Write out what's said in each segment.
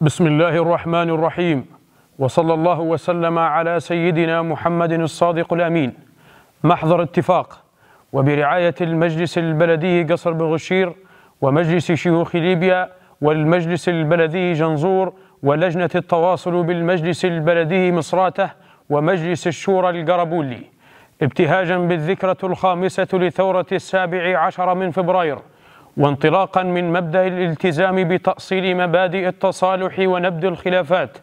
بسم الله الرحمن الرحيم وصلى الله وسلم على سيدنا محمد الصادق الأمين محضر اتفاق وبرعاية المجلس البلدي قصر بغشير ومجلس شيوخ ليبيا والمجلس البلدي جنزور ولجنة التواصل بالمجلس البلدي مصراته ومجلس الشورى القربولي ابتهاجا بالذكرى الخامسة لثورة السابع عشر من فبراير وانطلاقا من مبدا الالتزام بتاصيل مبادئ التصالح ونبذ الخلافات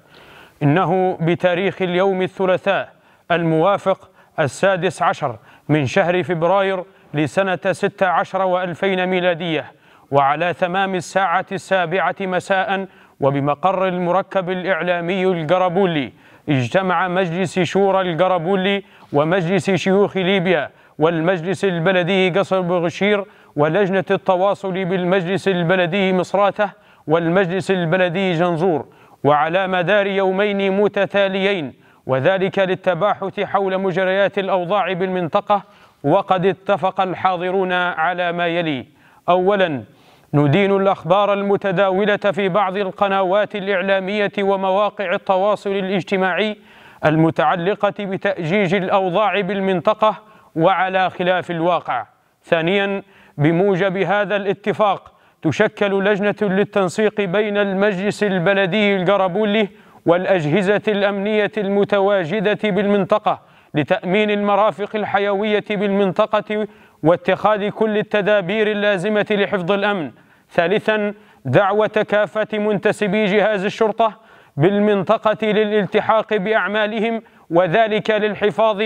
انه بتاريخ اليوم الثلاثاء الموافق السادس عشر من شهر فبراير لسنه ست عشر والفين ميلاديه وعلى تمام الساعه السابعه مساء وبمقر المركب الاعلامي القربولي اجتمع مجلس شورى القربولي ومجلس شيوخ ليبيا والمجلس البلدي قصر بغشير ولجنة التواصل بالمجلس البلدي مصراته والمجلس البلدي جنزور وعلى مدار يومين متتاليين وذلك للتباحث حول مجريات الأوضاع بالمنطقة وقد اتفق الحاضرون على ما يلي أولاً ندين الأخبار المتداولة في بعض القنوات الإعلامية ومواقع التواصل الاجتماعي المتعلقة بتأجيج الأوضاع بالمنطقة وعلى خلاف الواقع ثانياً بموجب هذا الاتفاق تشكل لجنة للتنسيق بين المجلس البلدي القربولي والأجهزة الأمنية المتواجدة بالمنطقة لتأمين المرافق الحيوية بالمنطقة واتخاذ كل التدابير اللازمة لحفظ الأمن ثالثا دعوة كافة منتسبي جهاز الشرطة بالمنطقة للالتحاق بأعمالهم وذلك للحفاظ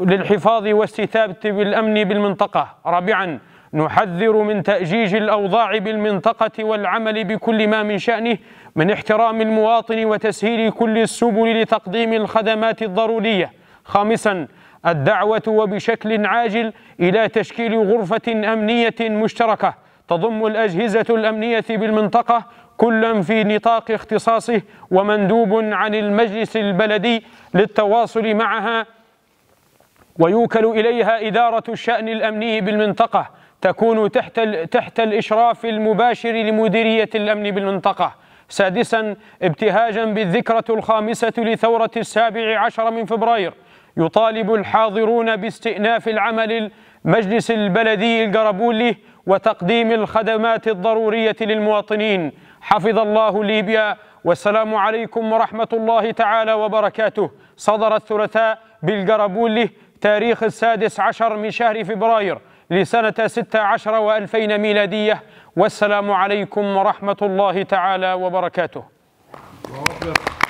للحفاظ واستتابة بالأمن بالمنطقة رابعا نحذر من تأجيج الأوضاع بالمنطقة والعمل بكل ما من شأنه من احترام المواطن وتسهيل كل السبل لتقديم الخدمات الضرورية خامسا الدعوة وبشكل عاجل إلى تشكيل غرفة أمنية مشتركة تضم الأجهزة الأمنية بالمنطقة كلا في نطاق اختصاصه ومندوب عن المجلس البلدي للتواصل معها ويوكل إليها إدارة الشأن الأمني بالمنطقة تكون تحت تحت الإشراف المباشر لمديرية الأمن بالمنطقة سادسا ابتهاجا بالذكرى الخامسة لثورة السابع عشر من فبراير يطالب الحاضرون باستئناف العمل المجلس البلدي القربولي وتقديم الخدمات الضرورية للمواطنين حفظ الله ليبيا والسلام عليكم ورحمة الله تعالى وبركاته صدر الثلاثاء بالقربولي تاريخ السادس عشر من شهر فبراير لسنة ستة عشر وألفين ميلادية والسلام عليكم ورحمة الله تعالى وبركاته